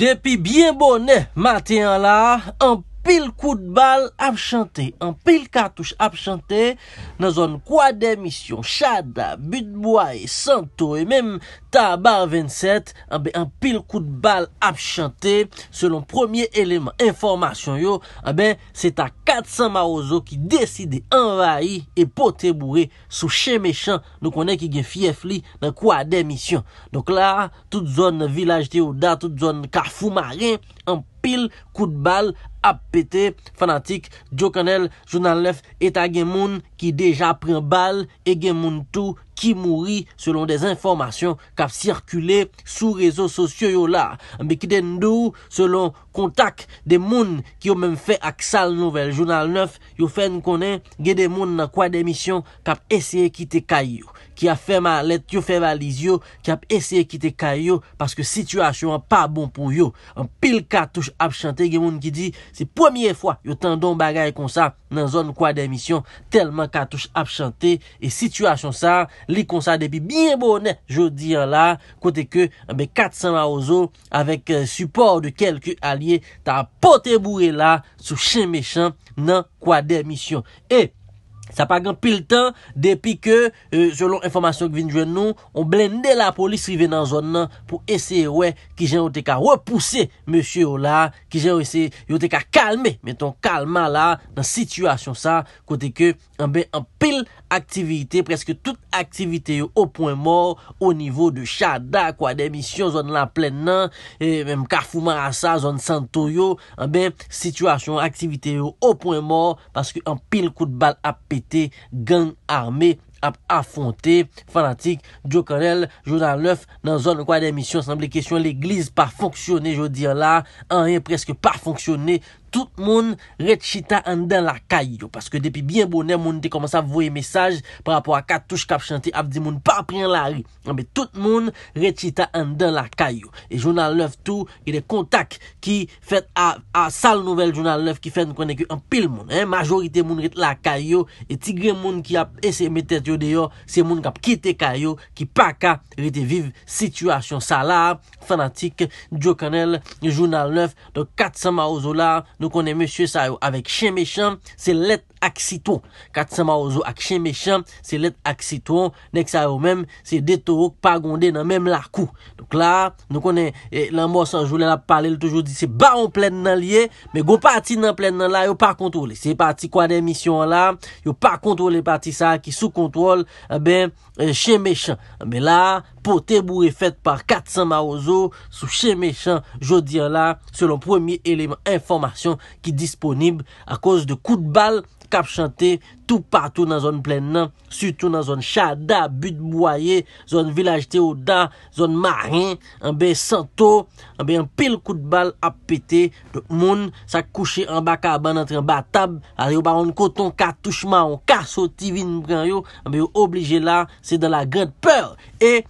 Depi byen bonè, Maté an la, an pwede, pil kou de bal ap chante, an pil kartouche ap chante, nan zon kwa demisyon, chada, butbouaye, santo, e menm ta bar 27, an pil kou de bal ap chante, selon premier elemen, informasyon yo, se ta 400 marouzo ki deside envahi e potebouye sou chemeshan, nou konen ki ge fiefli nan kwa demisyon. Donc la, tout zon vilajte ou da, tout zon karfou maré, an potebouye, Pil, kout bal, ap pete, fanatik, Djo kanel, jounan lef, etage moun, Ki deja prin bal e gen moun tou ki mouri selon des informasyon kap sirkule sou rezo sosyo yo la. Ambe ki den nou selon kontak de moun ki yo menm fe ak sal nouvel. Jounal 9 yo fen konen gen de moun nan kwa demisyon kap eseye kite kay yo. Ki a fe malet yo fe valiz yo, kap eseye kite kay yo, paske situasyon an pa bon pou yo. An pil katouche ap chante gen moun ki di, se pwemye fwa yo tendon bagay kon sa nan zon kwa demisyon, ka touche ap chante, e situasyon sa, li konsa depi byen bonen, eh jodi an la, kote ke, be kat sa ma ozo, avek euh, support de kelke alye, ta pote boure la, sou chen mechan, nan kwa demisyon, e, Sa pa gen pil tan depi ke e, selon informasyon kvinjwen nou, on blende la polis rive nan zon nan pou ese we ki jen yo te ka repouse Monsie yo la, ki jen yo te ka kalme, meton kalma la nan sityasyon sa, kote ke an be an pil akal Aktivite, preske tout aktivite yo o poen mor O nivou de chada, kwa demisyon, zon la plen nan Mem Karfou Marassa, zon Santoyo Ben, situasyon, aktivite yo o poen mor Paske an pil kou de bal ap pete Gang arme, ap afonte Fanatik, Djokanel, Jodan Lef Nan zon kwa demisyon, sanble kesyon L'eglise pa fonksyonne, jo dire la An rien preske pa fonksyonne Tout moun rechita an dan lakay yo. Paske depi bien bonen moun te komanse ap voye mesaj. Par apwa kat touche kap chante ap di moun pa apren lari. Anbe tout moun rechita an dan lakay yo. E jounal 9 tou. E de kontak ki fet a sal nouvel jounal 9. Ki fet nou konen ki an pil moun. Majorite moun rechita lakay yo. E tigre moun ki ap ese metet yo deyo. Se moun kap kite lakay yo. Ki paka rechita vive situasyon. Salar, fanatik, diokanel, jounal 9. Don kat samar ozola. Don kat samar ozola. Nou konen monsye sa yo avek chen mechan, se let ak siton. Kat sa ma ozo ak chen mechan, se let ak siton. Nek sa yo menm, se detorok pa gonde nan menm larkou. Nou konen, nan e, monsan joulè la pale, lè toujou di se baron plèd nan liye, me go pati nan plèd nan la, yo par kontrole. Se pati kwa den misyon la, yo par kontrole pati sa ki sou kontrole, eh be eh, chen mechan. Eh be la, pote bou refet par kat sa ma ozo, sou chen mechan. Jou di an la, se lon premi elemen informasyon, ki disponib non? a koz de kout bal kap chante tout partou nan zon plen nan, sutou nan zon chada, bud mwaye, zon vilajte o da, zon marin anbe santo, anbe anpil kout bal ap pete moun sa kouche anba ka aban antre anba tab, a yo baron koton ka touchman, anka so ti vin anbe yo oblije la, se dan la gred peur, e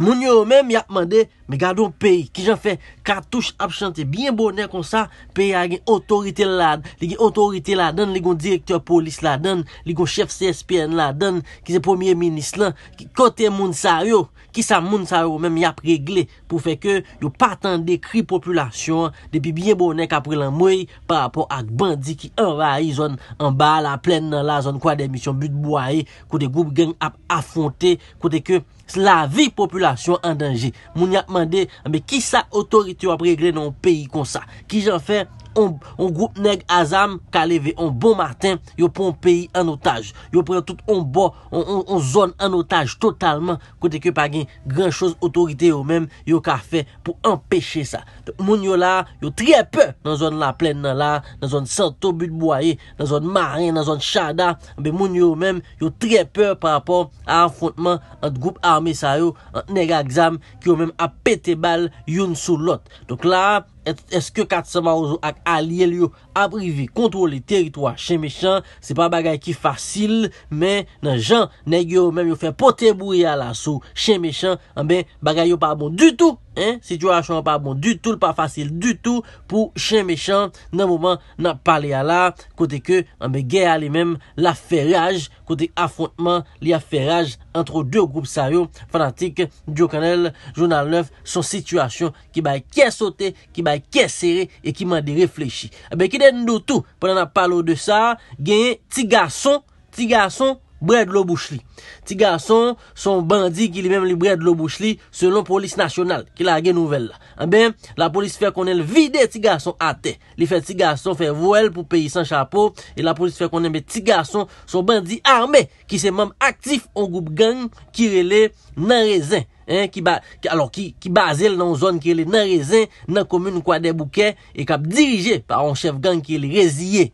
moun yo mèm yap mande mi gado pey, ki jan fe, katouche ap chante, biye bonè kon sa, pey agen otorite lad, li gen otorite ladan, li gen direktor polis ladan li gen chef CSPN ladan ki se pomiye minis lan, ki kote moun sa yo, ki sa moun sa yo mèm yap regle, pou fe ke yo patan dekri populasyon depi biye bonè kapre lan mwey, parapò ak bandi ki envaye zon an ba la plen nan la zon kwa demisyon but boaye, kote goup gen ap afonte, kote ke la vi populasyon an denje, moun yapman de ki sa otorite wap regle nan peyi kon sa. Ki jan fèr On group neg azam Kale ve on bon martin Yo pon peyi an otaj Yo pre tout on bo On zon an otaj totalman Kote ke pa gen gran chos otorite yo men Yo ka fe pou empeshe sa Moun yo la Yo tre pe Nan zon la plen nan la Nan zon santo but boye Nan zon marin Nan zon chada Be moun yo men Yo tre pe Par rapport a affontman An group arme sa yo Neg azam Ki yo men apete bal Yon sou lot Donc la Eske katsama ouzo ak alye liyo abrive kontro li teritwa chen mechan Se pa bagay ki fasil Men nan jan negyo men yo fe pote mbouye ala sou chen mechan Mben bagay yo ah pa bon du tou Situasyon pa bon du tout, pa fasil du tout Pou chen mechante nan mouman nan pale ala Kote ke, anbe gen alimem laferaj Kote afrontman li aferaj Antro 2 groub saryon Fanatik, Diokanel, Jounal 9 Son situasyon ki baye kesote Ki baye kesere E ki mande reflechi Abe eh ki den nou tou Pwene nan pale ou de sa Gen ti gason Ti gason Bred lo bouchli. Ti gason son bandi ki eh li mem li bred lo bouchli selon polis nasyonal ki la gen nouvel la. An ben, la polis fe konen li vide ti gason ate. Li fe ti gason fe vwel pou peyi san chapo. E la polis fe konen be ti gason son bandi arme ki se mem aktif an goup gang ki rele nan rezen. Alors ki base l nan zon ki rele nan rezen nan komune kwa debouke e kap dirije pa an chef gang ki rele rezye.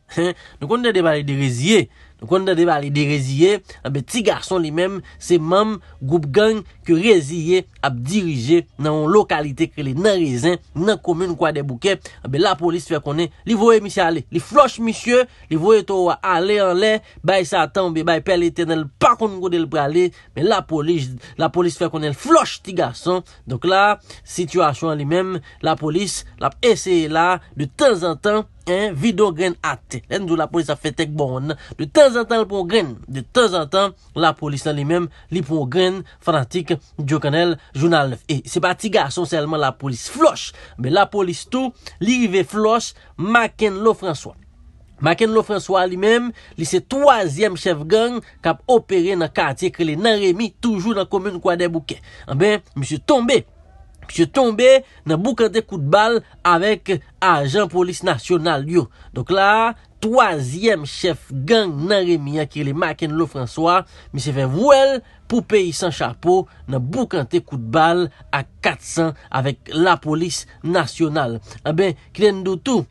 Nou konen de bali de rezye Kon nan de bali de rezye, anbe ti gason li mem se mam goup gang ki rezye ap dirije nan lokalite kre li nan rezen, nan komune kwa de bouke. Anbe la polis fe konen li voye misye ale, li floche misye, li voye towa ale anle, bay satan, bay bay pel etenel, pa konen kode le prale. Men la polis fe konen floche ti gason, donk la situasyon li mem, la polis ap eseye la, de tan zan tan, Videogren ate Lèndou la polis a fètèk bon De tèzantan lè progren De tèzantan la polis lè li mèm Li progren fanatik Djokanel, Jounal 9 Se batiga asonsèlman la polis Floch La polis tou Li rive floch Makenlo François Makenlo François li mèm Li se toazyèm chèv gang Kap operè nan katièk Li nan remi Toujou nan komoun kwa de bouke Mèm, mèm, mèm Mèm, mèm Pse tombe nan boukante kout bal avèk ajan polis nasyonal yo. Donk la, toazyèm chef gang nan remia ki li maken lo François, mi se fè vwèl pou peyi san chapo nan boukante kout bal avèk la polis nasyonal. Abè, eh ki lèndou tou?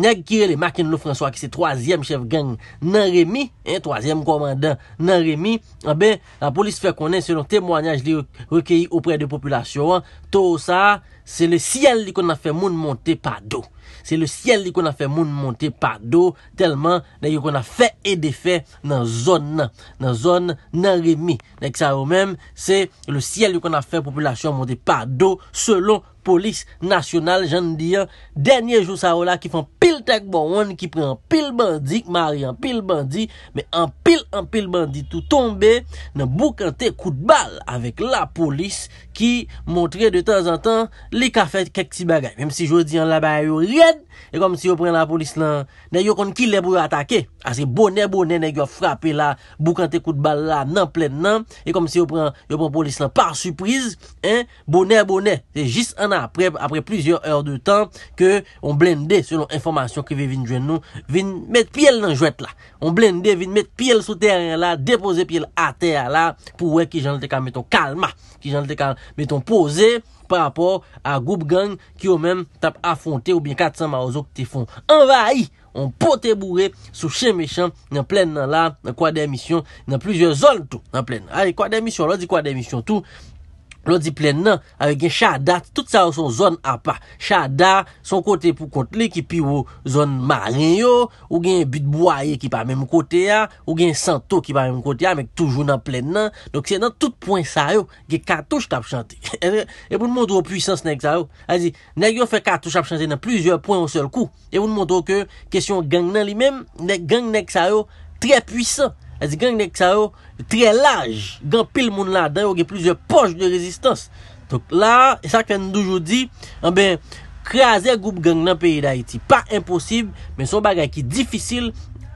Nèk kire le makin nou François ki se troasyem chef gang nan remi, e troasyem komandan nan remi, eh a be, la polis fe konen selon témoanyaj li rekeyi ou pre de populasyon, to sa, se le siel li kon a fe moun monte pa do. Se le siel li kon a fe moun monte pa do, telman, nèk yo kon a fe e defè nan zon nan, nan zon nan remi. Nèk sa ou mèm, se le siel yo kon a fe populasyon monte pa do, selon, polis nasyonal jan dir denye jou sa ou la ki fon pil tek bon wan ki pren pil bandi ki mari an pil bandi, me an pil an pil bandi tou tombe nan boukante kout bal avek la polis ki montre de tan an tan li ka fet kek ti bagay memsi jodi an la bay yo ried e kom si yo pren la polis lan nan yo kon ki le pou atake, aske bonè bonè nan yo frape la, boukante kout bal la nan plè nan, e kom si yo pren polis lan par suprise bonè bonè, jist an apre apre plizior er de tan ke on blende selon informasyon ki vi vin jwen nou vin met piel nan jwet la on blende vin met piel sou terren la depose piel a terra la pou we ki janl te kalmeton kalma ki janl te kalmeton pose par apor a goup gang ki yo men tap afonte ou bin 400 maouzo ki te fon envahi on pote bourre sou chen mecham nan plen nan la nan kwa demisyon nan plizior zol tou nan plen hay kwa demisyon la di kwa demisyon tou Lo di plen nan, ave gen chadat, tout sa yo son zon apa. Chadat, son kote pou kontle ki pi ou zon marin yo, ou gen butbouaye ki pa menm kote ya, ou gen santo ki pa menm kote ya, mek toujou nan plen nan. Donc se nan tout point sa yo, gen kartouche kap chante. E, e pou nou montrou pwisans nan ek sa yo. Azi, neg yo fe kartouche kap chante nan pwisor point ou sol kou. E pou nou montrou ke kesyon gen nan li menm, gen gen ek sa yo, tre pwisans. E zi genk nek sa yo, tre laj, gen pil moun la den, ou gen plizye poch de rezistans. Tonk la, e sa kwen noujou di, anbe, kreaze a goup genk nan peyi da iti. Pa imposib, men sou baga ki difisil,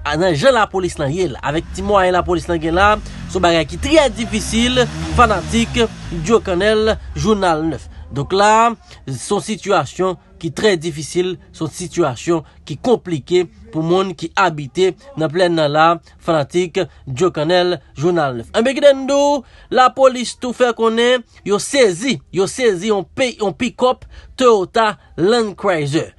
anan jen la polis nan yel. Avek ti mou an la polis nan gen la, sou baga ki tre difisil, fanatik, dyo kanel, jounal nef. Donk la, son situasyon ki tre difisil, son situasyon ki komplike pou moun ki abite nan plen nan la fanatik Joe Cannell jounal. Anbeki den do, la polis tou fe konen, yo sezi, yo sezi, yon pikop Toyota Land Cruiser,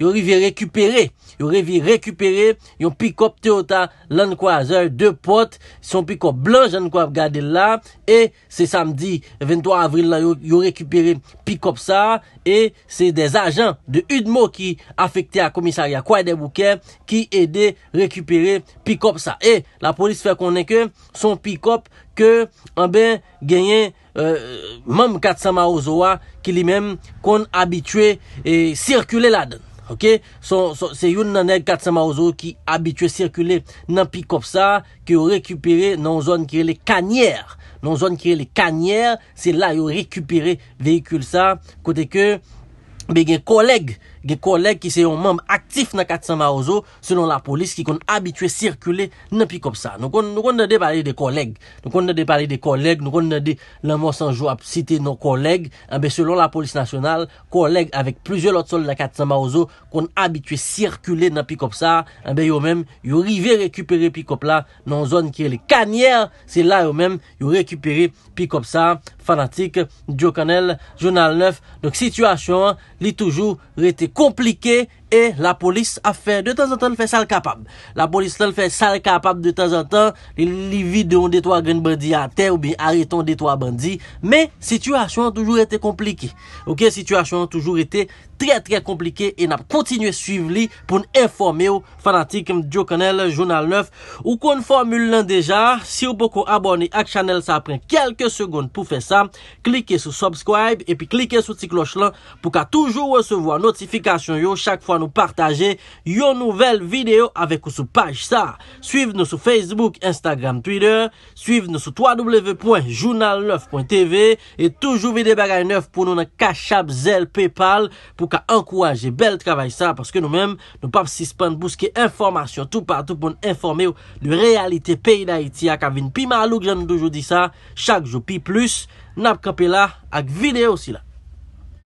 yo rivi rekupere. yon revi rekupere, yon pikop te ota lan kwa aze, de pot son pikop blan jan kwa ap gade la e se samdi 23 avril la, yon rekupere pikop sa, e se de ajan de udmo ki afekte a komisarya kwa e de bouke ki ede rekupere pikop sa e la polis fe konenke son pikop ke anbe genye mam 400 ma ouzo wa ki li mem kon abitwe e sirkule la den Ok, se yon nanel kat sa maouzo ki abitwe sirkule nan pi kop sa Ki yo rekupere nan zon kirele kaniyer Nan zon kirele kaniyer, se la yo rekupere vehikul sa Kote ke, be gen koleg Gè koleg ki se yon mèm aktif nan Katsamba Ozo, selon la polis ki kon abitwe sirkule nan Pi Kopsa. Nou kon nou konde de pale de koleg, nou konde de pale de koleg, nou konde de la mò sanjou ap site nan koleg, abè selon la polis nasyonal, koleg avèk plizye lot sol nan Katsamba Ozo kon abitwe sirkule nan Pi Kopsa, abè yo mèm yo rive rekupere Pi Kopsa nan zon ki e le kanièr, se la yo mèm yo rekupere Pi Kopsa. Fanatik, Djo Kanel, Jounal 9. Donk situasyon li toujou rete komplikey. E la polis a fè De tan zan tan fè sal kapab La polis sal fè sal kapab De tan zan tan Li videon detwa gren bandi an ter Ou bi arreton detwa bandi Me, sitwasyon an toujou etè komplike Ok, sitwasyon an toujou etè Tre tre komplike E nap kontinye suiv li Poun informe ou Fanatik M. Diokanel Jounal 9 Ou kon formule lan deja Si ou pokou abone ak chanel Sa pren kelke segoun pou fè sa Klike sou subscribe E pi klike sou ti kloch lan Pou ka toujou wesevo Notifikasyon yo chak fwa nou partaje yon nouvel video avek ou sou paj sa Suiv nou sou Facebook, Instagram, Twitter Suiv nou sou www.journallove.tv Et toujou vide bagay neuf pou nou nan kachab zel Paypal pou ka ankouaje bel travay sa paske nou mem nou pap sispan bouske informasyon tou patou pou nou informe ou nou realite peyi da iti ak avin pi malouk jan nou toujou di sa chak jou pi plus nap kapela ak video si la